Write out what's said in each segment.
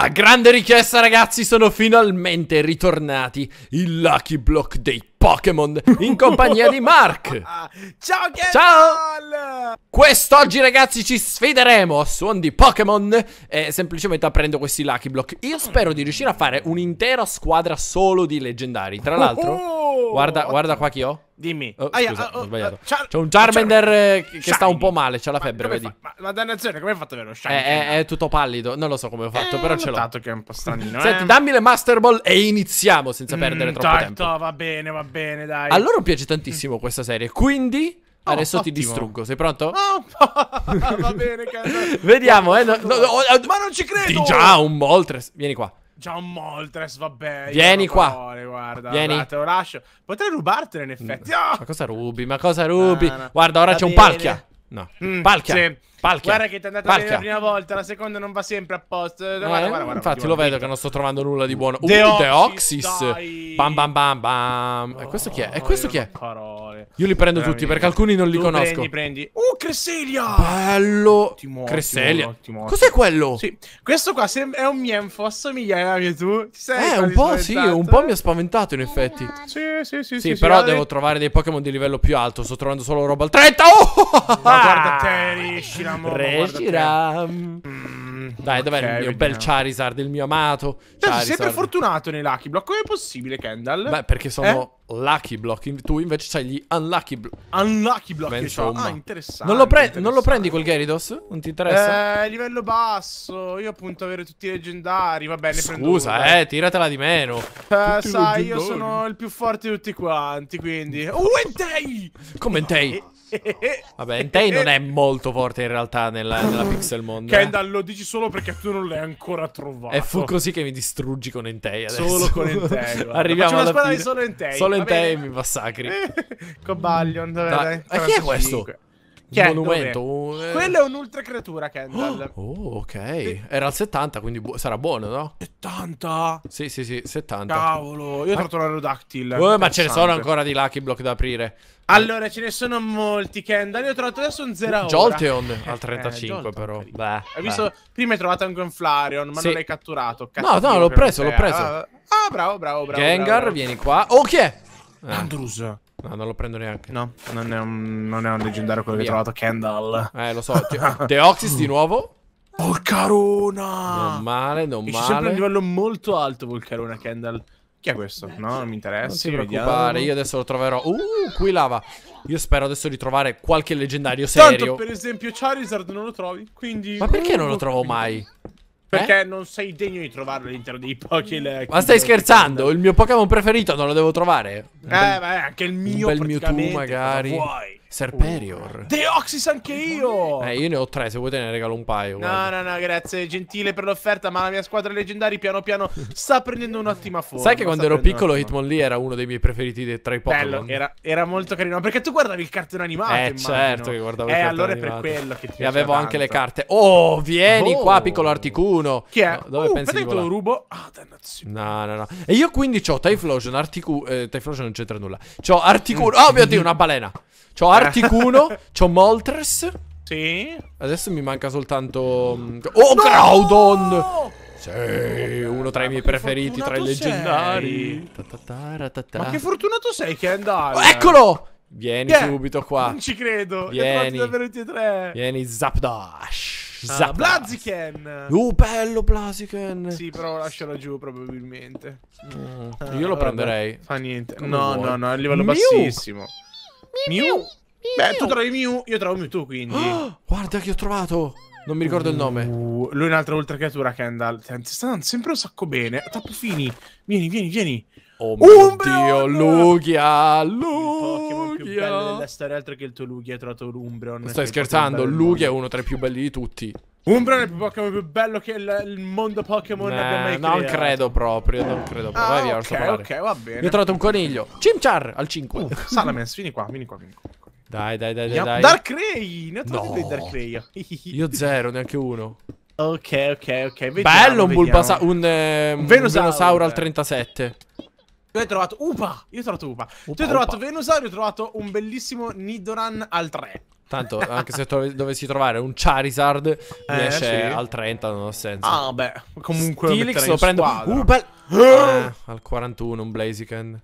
A grande richiesta ragazzi sono finalmente ritornati il Lucky Block dei Pokémon in compagnia di Mark Ciao Game Ciao Quest'oggi ragazzi ci sfideremo a suon di Pokémon E semplicemente aprendo questi Lucky Block Io spero di riuscire a fare un'intera squadra solo di leggendari Tra l'altro oh, guarda, guarda qua chi ho Dimmi. Oh, Aia, scusa, oh, ho oh, sbagliato. Oh, c'è un Charmander c'è... che sta un po' male, c'ha la febbre, ma vedi. Fa... Ma, ma dannazione, come hai fatto vero Shiny? È, è, è, tutto pallido, non lo so come ho fatto, eh, però ce l'ho. notato che è un po' stranino, Senti, eh. dammi le Master Ball e iniziamo senza mm, perdere troppo dai, certo, tempo. va bene, va bene, dai. A loro piace tantissimo mm. questa serie, quindi... Oh, Adesso ottimo. ti distruggo, sei pronto? No, oh, va bene, cazzo. Vediamo, eh. No, no, no, ma non ci credo! Di già un Moltres. Vieni qua. John Moltres, vabbè. Vieni qua. Parole, guarda, Vieni. Guarda, te lo lascio. Potrei rubartene in effetti. Oh! Ma cosa rubi? Ma cosa rubi? No, no. Guarda, ora c'è un palchia. No. Mm, palchia. Sì. palchia. Guarda che ti è andata palchia. bene la prima volta, la seconda non va sempre a posto. Eh, guarda, eh, guarda, infatti lo vedo che non sto trovando nulla di buono. The, uh, The Oxys. Bam bam bam bam. Oh, e questo chi è? E oh, questo chi è? Parola muore. Io li prendo tutti perché alcuni non li tu conosco. Prendi, prendi. Uh, Cresselia! Bello! Ottimo, Cresselia. Ottimo, ottimo, Cos'è quello? Sì. Questo qua è un Mienfo, assomiglia a tu. Ti eh, un po' spaventato? sì, un po' mi ha spaventato in effetti. Sì, sì, sì. Sì, sì però devo trovare dei Pokémon di livello più alto. Sto trovando solo roba al 30. Oh! Ma guarda te, Reshiram. Reshiram. Mm. Mm. Dai, dov'è okay, il mio bel Charizard, il mio amato? Cioè, sei sempre fortunato nei Lucky Block. Come è possibile, Kendall? Beh, perché sono eh? Lucky Block. Tu invece hai gli Unlucky Block. Unlucky Block, Beh, insomma. Ah, interessante non, lo interessante. non lo, prendi quel Geridos? Non ti interessa? Eh, livello basso. Io appunto avere tutti i leggendari. Vabbè, ne prendo Scusa, uno, eh, tiratela di meno. Eh, sai, io sono il più forte di tutti quanti, quindi... Oh, Entei! Come Entei? Vabbè, Entei non è molto forte in realtà nella, nella Pixel Mondo. Eh. Kendall, eh. lo dici solo solo perché tu non l'hai ancora trovato. E fu così che mi distruggi con Entei adesso. Solo con Entei. Arriviamo Facciamo alla spada fine. di solo Entei. Solo Entei mi massacri. con Baglion. Dai, dai, dai. E chi è questo? Che un monumento. Eh. Quello è un'ultra creatura, Kendall. Oh, ok. E... Era al 70, quindi bu sarà buono, no? 70? Sì, sì, sì, 70. Cavolo, io ho trovato l'aerodactyl. Oh, ma ce ne sono ancora di lucky block da aprire. Allora, ce ne sono molti, Kendall. Io ho trovato adesso un 0 Jolteon al 35, eh, eh però. Beh, Hai visto? Prima hai trovato anche un Flareon, ma sì. non l'hai catturato. no, no, l'ho preso, l'ho preso. Ah, ah bravo, bravo, bravo. Gengar, bravo, vieni qua. Oh, chi è? Eh. Andrus. No, non lo prendo neanche. No, non è un, non è un leggendario quello Via. che ho trovato Kendall. Eh, lo so. Deoxys di nuovo. Volcarona! Non male, non Esce male. C'è sempre un livello molto alto Volcarona, Kendall. Chi è questo? No, non mi interessa. Non ti preoccupare, io adesso lo troverò. Uh, qui lava. Io spero adesso di trovare qualche leggendario serio. Tanto, per esempio, Charizard non lo trovi, quindi... Ma perché non lo uh. trovo mai? Perché eh? non sei degno di trovarlo all'interno dei Pokémon. Ma stai scherzando? Il mio Pokémon preferito non lo devo trovare? Eh, beh, anche il mio. Un bel Mewtwo magari. Vuoi? Serperior. Uh, Deoxys anche io! Eh, io ne ho tre, se vuoi te ne regalo un paio. No, guarda. no, no, grazie. Gentile per l'offerta, ma la mia squadra leggendaria piano piano sta prendendo un'ottima forma. Sai che quando ero piccolo Hitmonlee era uno dei miei preferiti tra i Pokémon? Bello, era, era, molto carino. Perché tu guardavi il cartone animato, Eh, immagino. certo che guardavo eh, il cartone animato. Eh, allora è per quello che ti E avevo tanto. anche le carte. Oh, vieni oh. qua, piccolo articuno. Chi è? No, dove uh, pensi di volare? rubo? Ah, dannazione. No, no, no. E io quindi ho Typhlosion, Articuno... Eh, Typhlosion non c'entra nulla. C'ho Articuno... Oh mio Dio, una balena. C'ho Articuno, c'ho Moltres. Sì. Adesso mi manca soltanto... Mm, oh, no! Groudon! Sì, uno tra i miei preferiti, tra i leggendari. Ta ta ta Ma che fortunato sei che è andato. Oh, eccolo! Vieni yeah. subito qua. Non ci credo. Vieni. tre. Vieni, Zapdash. Ah, Blaziken! Uh, bello Blaziken! Sì, però lascialo giù probabilmente. Mm. Ah, io lo prenderei. Fa niente. Come no, vuoi. no, no, è a livello Mew. bassissimo. Mew. Mew. Beh, tu trovi Mew, io trovo Mewtwo, quindi. Oh, guarda che ho trovato! Non mi ricordo uh, il nome. Lui è un'altra ultra creatura, Kendall. Senti, sta andando sempre un sacco bene. Tappofini, vieni, vieni, vieni. Oh mio Dio, Lugia, Lugia. Il Pokémon più bello della storia, altro che il tuo Lugia, hai trovato Umbreon. Stai scherzando, Lugia è uno tra i più belli di tutti. Umbreon è il Pokémon più bello che il, il mondo Pokémon nah, abbia mai creato. Non credo proprio, non credo proprio. Ah, Vai via, okay, ok, va bene. Io ho trovato un coniglio. Chimchar al 5. Uh, Salamence, vieni qua, vieni qua, vieni qua. Dai, dai, dai, dai. dai. Dark Ray! Ne ho no. dei Dark Ray. Io zero, neanche uno. Ok, ok, ok. Vediamo, Bello un, Bulbasa un, eh, un Venosaur, al 37. Io ho trovato Upa! Io ho trovato Upa. Upa tu hai trovato Upa. Venusaur, io ho trovato un bellissimo Nidoran al 3. Tanto, anche se dovessi trovare un Charizard, eh, esce sì. al 30, non ha senso. Ah, beh, comunque Stilix lo, prendo... Uh, bel... Ah! eh, al 41, un Blaziken.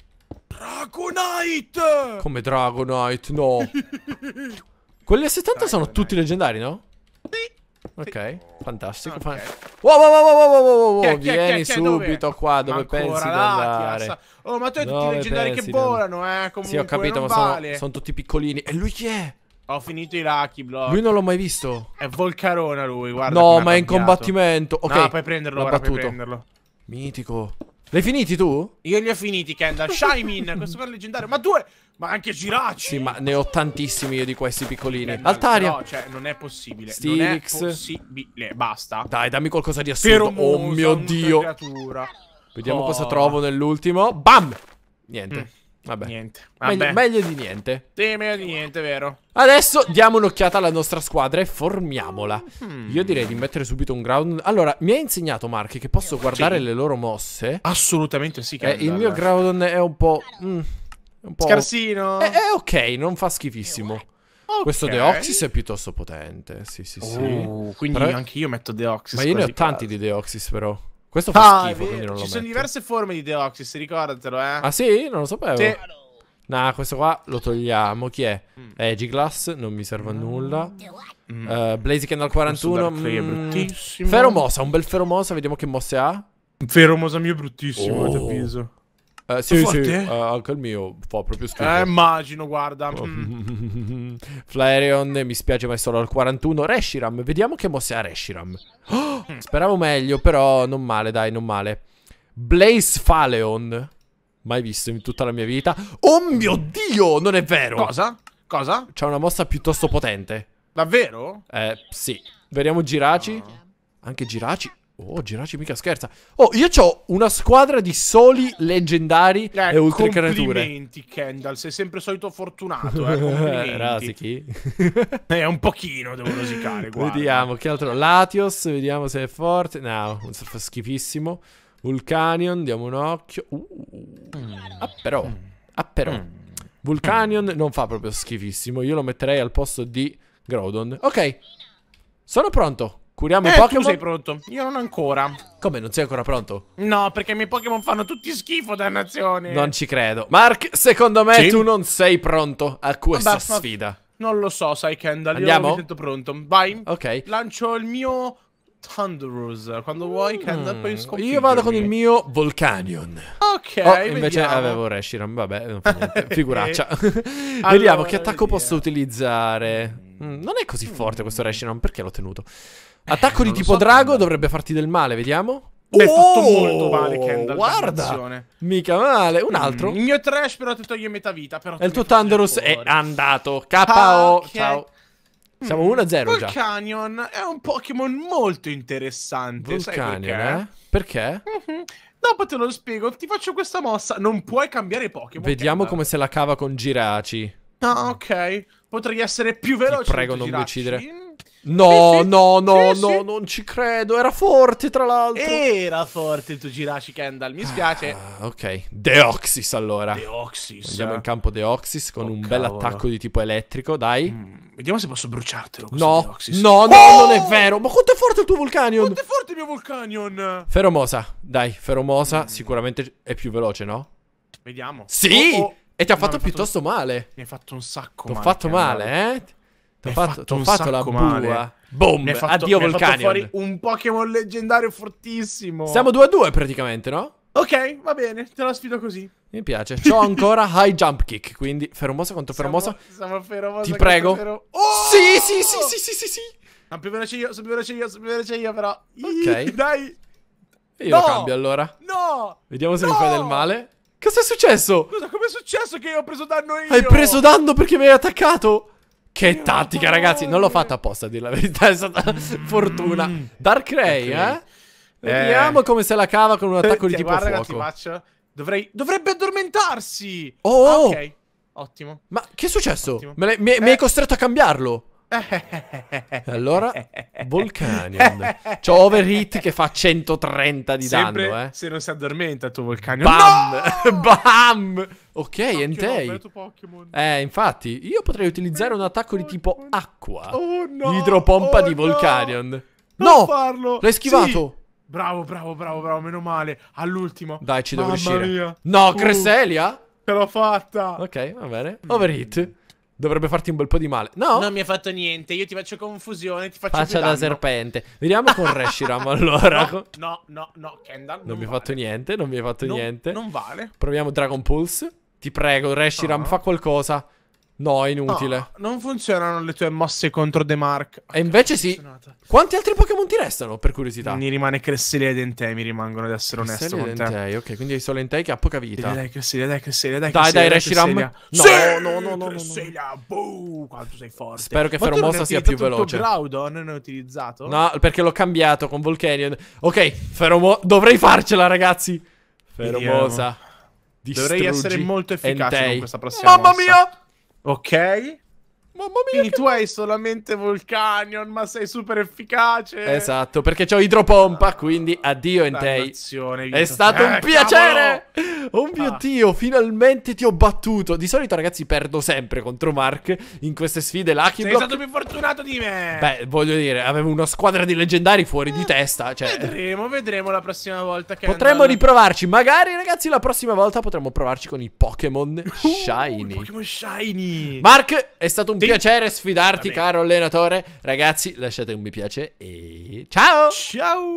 Dragonite! Come Dragonite? No. Quelle 70 sono tutti leggendari, no? Sì. Ok, fantastico. Okay. Wow, wow, wow, wow, wow, wow, wow. Che, Vieni che, che, subito dove? qua dove Ancora, pensi di andare. Là, oh, ma tu hai tutti i leggendari che volano, eh. Comunque, sì, ho capito, ma vale. sono, sono, tutti piccolini. E lui chi è? Ho finito i Lucky Block. Lui non l'ho mai visto. È Volcarona lui, guarda. No, ma è in combattimento. Ok, no, puoi prenderlo, ora, puoi prenderlo. Mitico. L'hai finiti tu? Io li ho finiti, Kendall. Shimin, questo qua è leggendario. Ma due! Ma anche Giracci! Sì, ma ne ho tantissimi io di questi piccolini. Kendall, Altaria! No, cioè, non è possibile. Stilix. Non è possibile. Basta. Dai, dammi qualcosa di assurdo. Feromosa, oh mio Dio. Vediamo oh. cosa trovo nell'ultimo. Bam! Niente. Mm. Vabbè. Niente. Vabbè. Meglio, meglio, di niente. Sì, meglio di niente, vero. Adesso diamo un'occhiata alla nostra squadra e formiamola. Hmm. Io direi di mettere subito un ground. Allora, mi ha insegnato Mark che posso guardare sì. le loro mosse. Assolutamente sì. Che eh, il mio ground è un po'. Mm, un po'... Scarsino. È, eh, è ok, non fa schifissimo. Okay. Questo Deoxys è piuttosto potente. Sì, sì, sì. Oh, quindi però... anche io metto Deoxys. Ma io ne ho tanti caso. di Deoxys, però. Questo fa ah, schifo, quindi non lo Ci metto. sono diverse forme di Deoxys, ricordatelo, eh. Ah sì? Non lo sapevo. Sì. Nah, questo qua lo togliamo. Chi è? Mm. Eh, glass non mi serve a mm. nulla. Mm. Uh, Blaziken al 41. Mm. Feromosa, un bel Feromosa, vediamo che mosse ha. Feromosa mio è bruttissimo, oh. ti avviso. Eh, sì, sì, Uh, anche il mio fa proprio schifo. Eh, immagino, guarda. Oh. Flareon, mi spiace ma è solo al 41. Reshiram, vediamo che mosse ha Reshiram. Oh, mm. speravo meglio, però non male, dai, non male. Blaze Faleon. Mai visto in tutta la mia vita. Oh mio Dio, non è vero. Cosa? Cosa? C'ha una mossa piuttosto potente. Davvero? Eh, sì. Vediamo Giraci. Ah. Anche Giraci. Oh, Giraci mica scherza. Oh, io ho una squadra di soli leggendari eh, e ultra creature. Complimenti, Kendall, sei sempre solito fortunato, eh, Rasichi. eh, un pochino devo rosicare, guarda. Vediamo, che altro? Latios, vediamo se è forte. No, un fa schifissimo. Vulcanion, diamo un occhio. Uh, uh, uh. Ah, però. Mm. Ah, però. Mm. Vulcanion non fa proprio schifissimo. Io lo metterei al posto di Grodon. Ok. Sono pronto. Curiamo eh, i Pokémon. Tu sei pronto? Io non ancora. Come, non sei ancora pronto? No, perché i miei Pokémon fanno tutti schifo, dannazione. Non ci credo. Mark, secondo me sì? tu non sei pronto a questa Vabbè, sfida. Non lo so, sai, Kendall. Andiamo? Io mi sento pronto. Vai. Ok. Lancio il mio Thunderous. Quando vuoi, Kendall, poi puoi mm. Io vado con il mio Volcanion. Ok, oh, invece vediamo. avevo Reshiram, vabbè, non fa niente. Figuraccia. allora, vediamo che attacco via. posso utilizzare. Mm, non è così forte questo mm. Reshiram, perché l'ho tenuto? Eh, Attacco eh, di tipo so drago dovrebbe farti del male, vediamo. Beh, oh, fatto molto male Kendall. Guarda, mica male. Un mm, altro. Mm, il mio trash però ti toglie metà vita. Però e il tuo Thunderous è andato. KO. Ah, okay. Ciao. Siamo 1-0 Vulcanion già. Vulcanion è un Pokémon molto interessante. Vulcanion, sai perché? Eh? Perché? Mm -hmm. Dopo te lo spiego. Ti faccio questa mossa. Non puoi cambiare Pokémon. Vediamo Kendall. come se la cava con Giraci. Ah, ok potrei essere più veloce. Ti prego, non mi uccidere. No, sì, no, no, sì, no, sì. non ci credo. Era forte, tra l'altro. Era forte il tuo Girashi Kendall. Mi spiace. Ah, ok. Deoxys, allora. Deoxys. Andiamo in campo Deoxys con oh, un cavolo. bel attacco di tipo elettrico, dai. Mm, vediamo se posso bruciartelo. No, no, no, oh! non è vero. Ma quanto è forte il tuo Vulcanion? Quanto è forte il mio Vulcanion? Feromosa, dai, Feromosa. Mm. Sicuramente è più veloce, no? Vediamo. Sì! Oh, oh. E ti ha no, fatto piuttosto fatto... male. Mi hai fatto un sacco T'ho male. Ti ho fatto male, eh? Ti ho fatto, fatto, fatto la male. bua. Boom! Fatto, Addio Volcanion. fuori un Pokémon leggendario fortissimo. Siamo 2 a 2 praticamente, no? Ok, va bene, te la sfido così. Mi piace. C'ho ancora high jump kick, quindi fermosa contro fermosa. Siamo, siamo fermosa Ti prego. Fero... Oh! Sì, sì, sì, sì, sì, sì, sì. Ma più veloce io, sono più veloce io, sono più veloce io però. Ok. Dai. Io no! lo cambio allora. No! Vediamo se no! mi fai del male. Cosa è successo? Scusa, è successo che io ho preso danno io? Hai preso danno perché mi hai attaccato? Che io tattica, no, ragazzi. Non l'ho fatto apposta, a dire la verità. È stata mm. fortuna. Dark Ray, okay. eh? eh. Vediamo eh. come se la cava con un attacco di tipo guarda fuoco. Guarda faccio. Dovrei... Dovrebbe addormentarsi! Oh, oh! Ah, ok, ottimo. Ma che è successo? Mi, mi, eh. mi hai eh. costretto a cambiarlo. allora, Volcanion. C'ho Overheat che fa 130 di Sempre danno, eh. se non si addormenta tu Volcanion. Bam! No! Bam! Ok, Pacchio, Entei. eh, infatti, io potrei utilizzare un attacco di tipo acqua. Oh no! Idropompa oh, di Volcanion. No! no! farlo! L'hai schivato! Sì. Bravo, bravo, bravo, bravo, meno male. All'ultimo. Dai, ci devo riuscire. Mia. No, uh, Cresselia? Ce l'ho fatta. Ok, va bene. Overheat. Dovrebbe farti un bel po' di male. No? Non mi ha fatto niente. Io ti faccio confusione. Ti faccio Faccia da serpente. Vediamo con Reshiram allora. No, no, no, no. Kendall. Non, non mi ha vale. fatto niente. Non mi ha fatto non, niente. Non vale. Proviamo Dragon Pulse. Ti prego, Reshiram, no. Ah. fa qualcosa. No, è inutile. No, non funzionano le tue mosse contro The Mark. Oh, e invece sì. Quanti altri Pokémon ti restano, per curiosità? Mi rimane Cresselia ed Dentei, mi rimangono, ad essere Cresselia onesto con Dentei, te. ok, quindi hai solo Dentei che ha poca vita. Dai, dai, Cresselia, dai, Cresselia, dai, Dai, dai, Reshiram. No, sì! no, no, no, no, Cresselia, no. boh, quanto sei forte. Spero che Feromosa sia più veloce. Ma tu non hai utilizzato? No, perché l'ho cambiato con Volcanion. Ok, Feromo... Dovrei farcela, ragazzi. Feromosa. Dovrei essere molto efficace Entei. con questa prossima Mamma mossa. mia! Ok. Mamma mia! Quindi tu hai solamente Vulcanion, ma sei super efficace. Esatto, perché ho idropompa, ah, quindi addio Entei. È stato eh, un piacere! Cavolo! Oh mio ah. Dio, finalmente ti ho battuto. Di solito, ragazzi, perdo sempre contro Mark in queste sfide Lucky Sei Block. stato più fortunato di me! Beh, voglio dire, avevo una squadra di leggendari fuori eh, di testa, cioè... Vedremo, vedremo la prossima volta che Potremmo andando... riprovarci, magari, ragazzi, la prossima volta potremmo provarci con i Pokémon uh, Shiny. Uh, Pokémon Shiny! Mark, è stato un piacere piacere sfidarti, caro allenatore. Ragazzi, lasciate un mi piace e ciao! Ciao!